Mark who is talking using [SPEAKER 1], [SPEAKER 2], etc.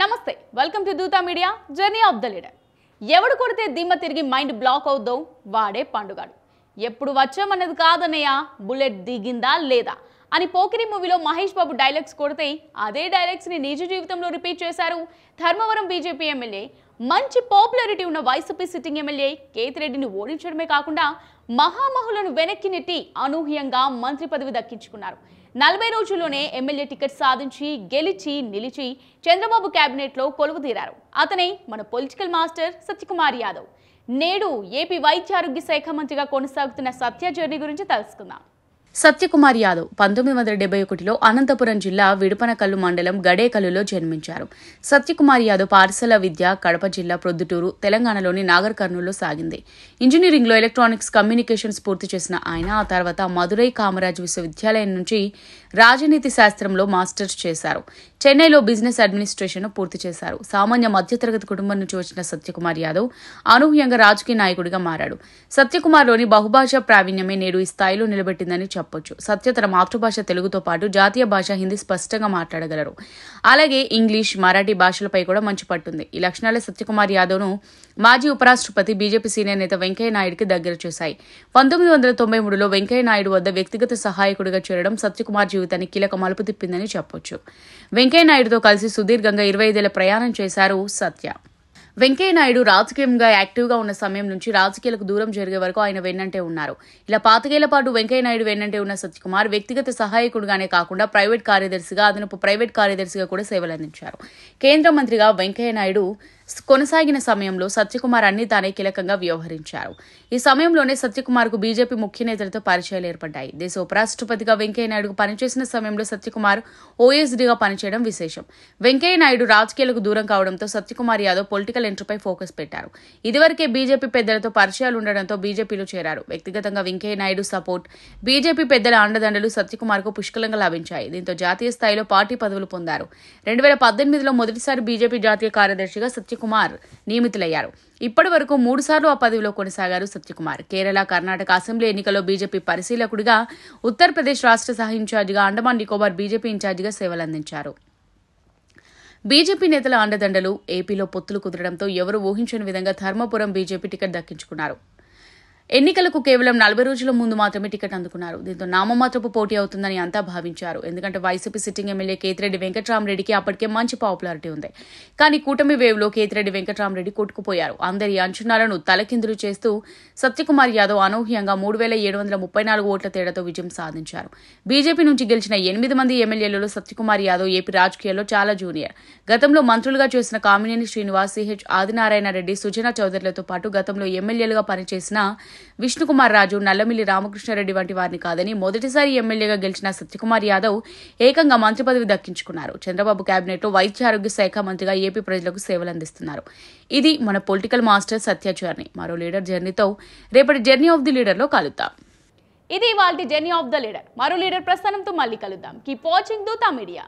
[SPEAKER 1] నమస్తే welcome to Dhoota media journey of the leader ఎవడు కొడితే దిమ్మ తిరిగి మైండ్ బ్లాక్ అవుదాం వాడే పండుగాడు ఎప్పుడు వచ్చామన్నది కాదనయ్యా బుల్లెట్ దిగిందా లేదా అని పోకిరి మూవీలో మహేష్ బాబు డైలాగ్స్ కొడితే అదే ని నిజ జీవితంలో రిపీట్ చేశారు ధర్మవరం బీజేపీ ఎమ్మెల్యే మంచి పాపులారిటీ ఉన్న వైసీపీ సిట్టింగ్ ఎమ్మెల్యే కేతిరెడ్డిని ఓడించడమే కాకుండా మహామహులను వెనక్కి నెట్టి అనూహ్యంగా మంత్రి పదవి దక్కించుకున్నారు నలభై రోజుల్లోనే ఎమ్మెల్యే టికెట్ సాధించి గెలిచి నిలిచి చంద్రబాబు కొలువు కొలువుదీరారు అతనే మన పొలిటికల్ మాస్టర్ సత్యకుమార్ యాదవ్ నేడు ఏపీ వైద్య ఆరోగ్య శాఖ మంత్రిగా కొనసాగుతున్న సత్య జర్నీ గురించి తెలుసుకుందాం సత్యకుమార్ యాదవ్ పంతొమ్మిది వందల డెబ్బై ఒకటిలో అనంతపురం జిల్లా విడుపనకల్లు మండలం గడేకల్లులో జన్మించారు సత్యకుమార్ యాదవ్ పాఠశాల విద్య కడప జిల్లా ప్రొద్దుటూరు తెలంగాణలోని నాగర్ కర్నూలులో సాగింది ఇంజనీరింగ్లో ఎలక్ట్రానిక్స్ కమ్యూనికేషన్స్ పూర్తి చేసిన ఆయన ఆ తర్వాత మదురై కామరాజ్ విశ్వవిద్యాలయం నుంచి రాజనీతి శాస్త్రంలో మాస్టర్స్ చేశారు చెన్నైలో బిజినెస్ అడ్మినిస్ట్రేషన్ను పూర్తి చేశారు సామాన్య మధ్యతరగతి కుటుంబం నుంచి వచ్చిన సత్యకుమార్ యాదవ్ అనూహ్యంగా రాజకీయ నాయకుడిగా మారాడు సత్యకుమార్లోని బహుభాషా ప్రావీణ్యమే నేడు ఈ స్థాయిలో నిలబెట్టిందని చెప్పొచ్చు సత్య తన మాతృభాష తెలుగుతో పాటు జాతీయ భాష హిందీ స్పష్టంగా మాట్లాడగలరు అలాగే ఇంగ్లీష్ మరాఠీ భాషలపై కూడా మంచి పట్టుంది ఈ లక్షణాలే సత్యకుమార్ యాదవ్ను మాజీ ఉపరాష్ట్రపతి బీజేపీ సీనియర్ నేత వెంకయ్యనాయుడికి దగ్గర చూశాయి పంతొమ్మిది వందల తొంభై మూడులో వెంకయ్యనాయుడు వద్ద వ్యక్తిగత సహాయకుడిగా చేరడం సత్యకుమార్ జీవితానికి కీలక మలుపు తిప్పిందని చెప్పొచ్చు వెంకయ్యనాయుడుతో కలిసి సుదీర్ఘంగా ఇరవై ఐదేళ్ల ప్రయాణం చేశారు సత్య వెంకయ్యనాయుడు రాజకీయంగా యాక్టివ్గా ఉన్న సమయం నుంచి రాజకీయాలకు దూరం జరిగే వరకు ఆయన వెన్నంటే ఉన్నారు ఇలా పాతికేళ్ల పాటు వెంకయ్యనాయుడు వెన్నంటే ఉన్న సత్యకుమార్ వ్యక్తిగత సహాయకుడుగానే కాకుండా ప్రైవేట్ కార్యదర్శిగా అదనపు ప్రైవేట్ కార్యదర్శిగా కూడా సేవలందించారు కేంద్ర మంత్రిగా వెంకయ్యనాయుడు కొనసాగిన సమయంలో సత్యకుమార్ అన్ని తానే కీలకంగా వ్యవహరించారు ఈ సమయంలోనే సత్యకుమార్కు బీజేపీ ముఖ్య నేతలతో పరిచయాలు ఏర్పడ్డాయి దేశ ఉపరాష్ట్రపతిగా వెంకయ్యనాయుడుకు పనిచేసిన సమయంలో సత్యకుమార్ ఓఎస్డీగా పనిచేయడం విశేషం వెంకయ్యనాయుడు రాజకీయాలకు దూరం కావడంతో సత్యకుమార్ యాదవ్ పొలిటికల్ ఎంట్రీపై ఫోకస్ పెట్టారు ఇదివరకే బీజేపీ పెద్దలతో పరిచయాలు ఉండడంతో బీజేపీలో చేరారు వ్యక్తిగతంగా వెంకయ్యనాయుడు సపోర్ట్ బీజేపీ పెద్దల అండదండలు సత్యకుమార్కు పుష్కలంగా లభించాయి దీంతో జాతీయ స్థాయిలో పార్టీ పదవులు పొందారు రెండు వేల పద్దెనిమిదిలో మొదటిసారి బీజేపీ జాతీయ కార్యదర్శిగా సత్య సత్యకుమార్ నియమితులయ్యారు ఇప్పటి వరకు మూడుసార్లు ఆ పదవిలో కొనసాగారు సత్యకుమార్ కేరళ కర్ణాటక అసెంబ్లీ ఎన్నికల్లో బీజేపీ పరిశీలకుడిగా ఉత్తరప్రదేశ్ రాష్ట్ర సహా ఇన్ఛార్జిగా అండమాన్ నికోబార్ బీజేపీ ఇన్ఛార్జిగా సేవలందించారు బీజేపీ నేతల అండదండలు ఏపీలో పొత్తులు కుదరడంతో ఎవరు ఊహించని విధంగా ధర్మపురం బీజేపీ టికెట్ దక్కించుకున్నారు ఎన్నికలకు కేవలం నలభై రోజుల ముందు మాత్రమే టికెట్ అందుకున్నారు దీంతో నామమాత్రపు పోటీ అవుతుందని అంతా భావించారు ఎందుకంటే వైసీపీ సిట్టింగ్ ఎమ్మెల్యే కేతిరెడ్డి వెంకట్రామరెడ్డికి అప్పటికే మంచి పాపులారిటీ ఉంది కానీ కూటమి వేవ్లో కేతిరెడ్డి వెంకట్రామరెడ్డి కొట్టుకుపోయారు అందరి అంచనాలను తలకిందులు చేస్తూ సత్యకుమార్ యాదవ్ అనూహ్యంగా మూడు వేల ఏడు వందల ముప్పై నాలుగు ఓట్ల తేడాతో విజయం సాధించారు బీజేపీ నుంచి గెలిచిన ఎనిమిది మంది ఎమ్మెల్యేలలో సత్యకుమార్ యాదవ్ ఏపీ రాజకీయాల్లో చాలా జూనియర్ గతంలో మంత్రులుగా చేసిన కామినేని శ్రీనివాస్ సిహెచ్ ఆదినారాయణ రెడ్డి సుజనా చౌదరిలతో పాటు గతంలో ఎమ్మెల్యేలుగా పనిచేసిన విష్ణుకుమార్ రాజు నల్లమిల్లి రామకృష్ణారెడ్డి వంటి వారిని కాదని మొదటిసారి ఎమ్మెల్యేగా గెలిచిన సత్యకుమార్ యాదవ్ ఏకంగా మంత్రి పదవి దక్కించుకున్నారు చంద్రబాబు లో వైద్య ఆరోగ్య శాఖ మంత్రిగా ఏపీ ప్రజలకు సేవలు అందిస్తున్నారు ఇది మన పొలిటికల్ మాస్టర్ సత్య జర్నీ మరో లీడర్ జర్నీతో రేపటి జర్నీ ఆఫ్ ది లీడర్ లో కలుద్దాం ఇది వాళ్ళ జర్నీ ఆఫ్ ద లీడర్ మరో లీడర్ ప్రస్థానంతో మళ్ళీ కలుద్దాం కీప్ వాచింగ్ దూతా మీడియా